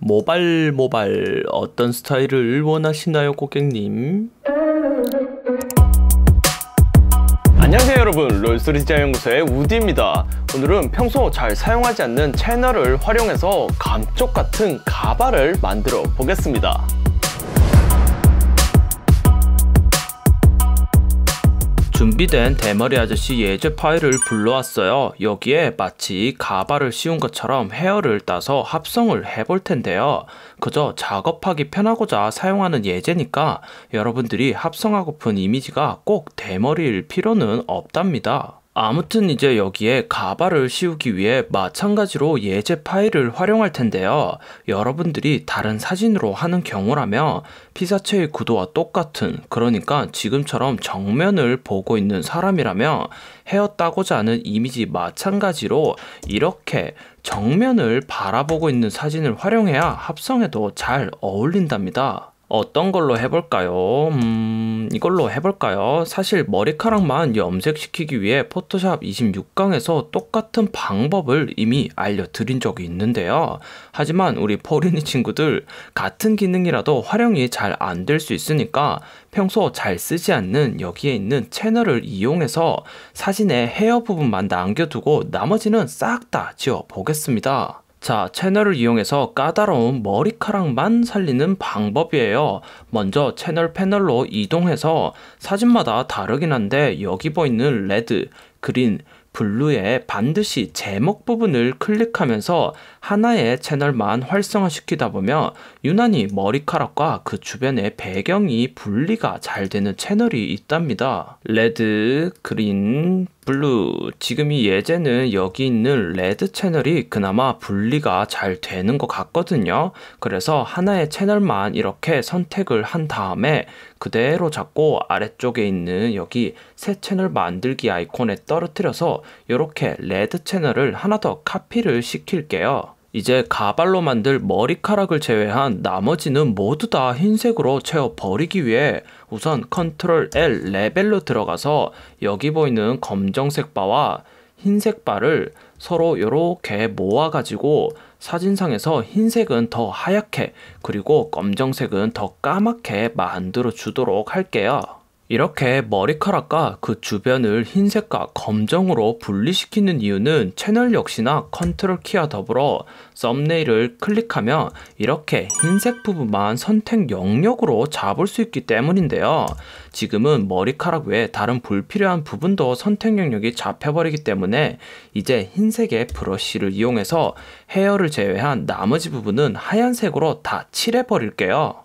모발 모발 어떤 스타일을 원하시나요 고객님? 안녕하세요 여러분 롤스리디자 연구소의 우디입니다 오늘은 평소 잘 사용하지 않는 채널을 활용해서 감쪽 같은 가발을 만들어 보겠습니다 준비된 대머리 아저씨 예제 파일을 불러왔어요. 여기에 마치 가발을 씌운 것처럼 헤어를 따서 합성을 해볼 텐데요. 그저 작업하기 편하고자 사용하는 예제니까 여러분들이 합성하고픈 이미지가 꼭 대머리일 필요는 없답니다. 아무튼 이제 여기에 가발을 씌우기 위해 마찬가지로 예제 파일을 활용할 텐데요. 여러분들이 다른 사진으로 하는 경우라면 피사체의 구도와 똑같은 그러니까 지금처럼 정면을 보고 있는 사람이라면 헤어따고자 하는 이미지 마찬가지로 이렇게 정면을 바라보고 있는 사진을 활용해야 합성에도 잘 어울린답니다. 어떤 걸로 해볼까요? 음, 이걸로 해볼까요? 사실 머리카락만 염색시키기 위해 포토샵 26강에서 똑같은 방법을 이미 알려드린 적이 있는데요. 하지만 우리 포린이 친구들 같은 기능이라도 활용이 잘 안 될 수 있으니까 평소 잘 쓰지 않는 여기에 있는 채널을 이용해서 사진의 헤어 부분만 남겨두고 나머지는 싹 다 지워 보겠습니다. 자, 채널을 이용해서 까다로운 머리카락만 살리는 방법이에요. 먼저 채널 패널로 이동해서 사진마다 다르긴 한데 여기 보이는 레드, 그린, 블루에 반드시 제목 부분을 클릭하면서 하나의 채널만 활성화시키다 보면 유난히 머리카락과 그 주변의 배경이 분리가 잘 되는 채널이 있답니다. 레드, 그린, 블루 지금 이 예제는 여기 있는 레드 채널이 그나마 분리가 잘 되는 것 같거든요 그래서 하나의 채널만 이렇게 선택을 한 다음에 그대로 잡고 아래쪽에 있는 여기 새 채널 만들기 아이콘에 떨어뜨려서 이렇게 레드 채널을 하나 더 카피를 시킬게요 이제 가발로 만들 머리카락을 제외한 나머지는 모두 다 흰색으로 채워 버리기 위해 우선 컨트롤 L 레벨로 들어가서 여기 보이는 검정색 바와 흰색 바를 서로 이렇게 모아가지고 사진상에서 흰색은 더 하얗게 그리고 검정색은 더 까맣게 만들어 주도록 할게요. 이렇게 머리카락과 그 주변을 흰색과 검정으로 분리시키는 이유는 채널 역시나 컨트롤 키와 더불어 썸네일을 클릭하면 이렇게 흰색 부분만 선택 영역으로 잡을 수 있기 때문인데요. 지금은 머리카락 외에 다른 불필요한 부분도 선택 영역이 잡혀버리기 때문에 이제 흰색의 브러쉬를 이용해서 헤어를 제외한 나머지 부분은 하얀색으로 다 칠해버릴게요.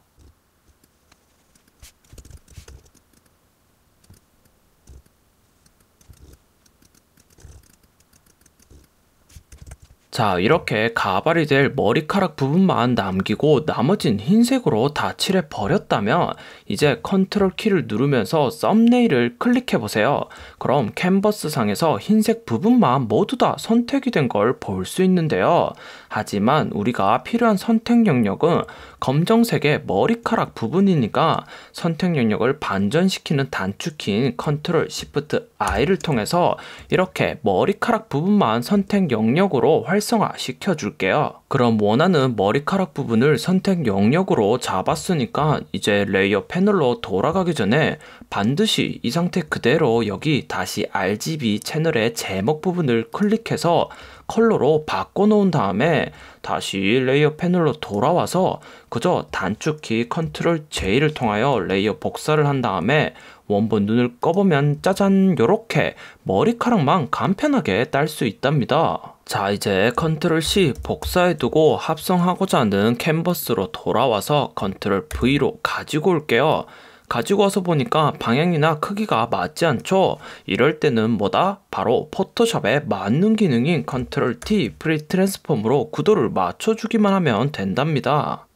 자 이렇게 가발이 될 머리카락 부분만 남기고 나머진 흰색으로 다 칠해 버렸다면 이제 컨트롤 키를 누르면서 썸네일을 클릭해 보세요 그럼 캔버스 상에서 흰색 부분만 모두 다 선택이 된 걸 볼 수 있는데요 하지만 우리가 필요한 선택 영역은 검정색의 머리카락 부분이니까 선택 영역을 반전시키는 단축키인 컨트롤 시프트 I를 통해서 이렇게 머리카락 부분만 선택 영역으로 활 활성화 시켜줄게요. 그럼 원하는 머리카락 부분을 선택 영역으로 잡았으니까 이제 레이어 패널로 돌아가기 전에 반드시 이 상태 그대로 여기 다시 RGB 채널의 제목 부분을 클릭해서 컬러로 바꿔놓은 다음에 다시 레이어 패널로 돌아와서 그저 단축키 컨트롤 J를 통하여 레이어 복사를 한 다음에 원본 눈을 꺼보면 짜잔 요렇게 머리카락만 간편하게 딸 수 있답니다. 자 이제 컨트롤 C 복사해두고 합성하고자 하는 캔버스로 돌아와서 컨트롤 V로 가지고 올게요. 가지고 와서 보니까 방향이나 크기가 맞지 않죠? 이럴 때는 뭐다? 바로 포토샵의 맞는 기능인 컨트롤 T 프리 트랜스폼으로 구도를 맞춰주기만 하면 된답니다.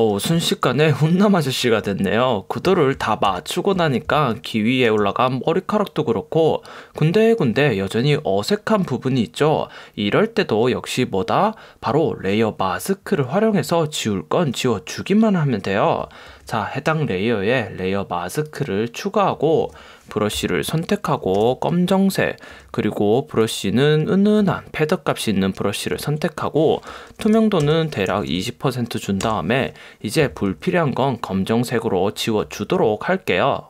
어 순식간에 훈남 아저씨가 됐네요. 구두를 그 다 맞추고 나니까 귀위에 올라간 머리카락도 그렇고 군데군데 여전히 어색한 부분이 있죠. 이럴 때도 역시 뭐다? 바로 레이어 마스크를 활용해서 지울 건 지워주기만 하면 돼요. 자, 해당 레이어에 레이어 마스크를 추가하고 브러쉬를 선택하고 검정색 그리고 브러쉬는 은은한 패드 값이 있는 브러쉬를 선택하고 투명도는 대략 20%준 다음에 이제 불필요한 건 검정색으로 지워주도록 할게요.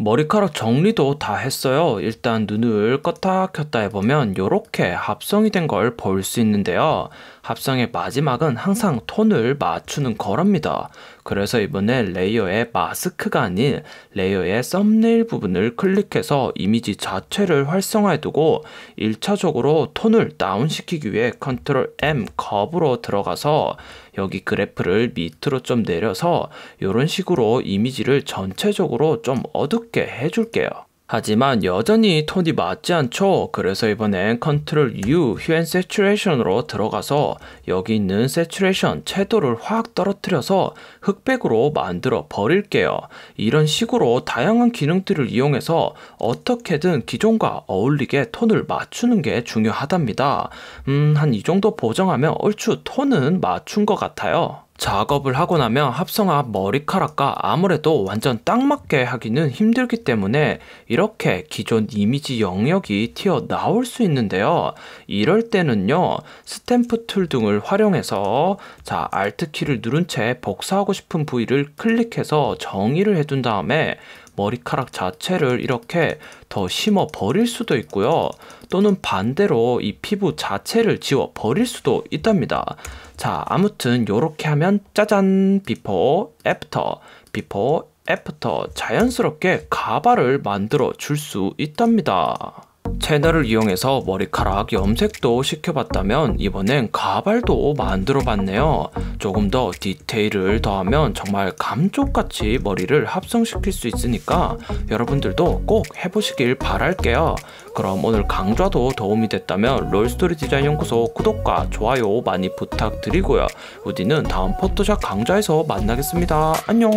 머리카락 정리도 다 했어요. 일단 눈을 껐다 켰다 해보면 이렇게 합성이 된 걸 볼 수 있는데요. 합성의 마지막은 항상 톤을 맞추는 거랍니다. 그래서 이번에 레이어의 마스크가 아닌 레이어의 썸네일 부분을 클릭해서 이미지 자체를 활성화해두고 1차적으로 톤을 다운시키기 위해 컨트롤 M 컵으로 들어가서 여기 그래프를 밑으로 좀 내려서 이런 식으로 이미지를 전체적으로 좀 어둡게 해줄게요. 하지만 여전히 톤이 맞지 않죠. 그래서 이번엔 컨트롤 U 휴엔 세츄레이션으로 들어가서 여기 있는 세츄레이션 채도를 확 떨어뜨려서 흑백으로 만들어 버릴게요. 이런 식으로 다양한 기능들을 이용해서 어떻게든 기존과 어울리게 톤을 맞추는 게 중요하답니다. 음, 한 이 정도 보정하면 얼추 톤은 맞춘 것 같아요. 작업을 하고 나면 합성화 머리카락과 아무래도 완전 딱 맞게 하기는 힘들기 때문에 이렇게 기존 이미지 영역이 튀어나올 수 있는데요. 이럴 때는요. 스탬프 툴 등을 활용해서 자 Alt키를 누른 채 복사하고 싶은 부위를 클릭해서 정의를 해 둔 다음에 머리카락 자체를 이렇게 더 심어 버릴 수도 있고요. 또는 반대로 이 피부 자체를 지워 버릴 수도 있답니다. 자, 아무튼 이렇게 하면 짜잔! 비포, 애프터, 비포, 애프터 자연스럽게 가발을 만들어 줄 수 있답니다. 채널을 이용해서 머리카락 염색도 시켜봤다면 이번엔 가발도 만들어봤네요. 조금 더 디테일을 더하면 정말 감쪽같이 머리를 합성시킬 수 있으니까 여러분들도 꼭 해보시길 바랄게요. 그럼 오늘 강좌도 도움이 됐다면 롤스토리 디자인 연구소 구독과 좋아요 많이 부탁드리고요. 우디는 다음 포토샵 강좌에서 만나겠습니다. 안녕!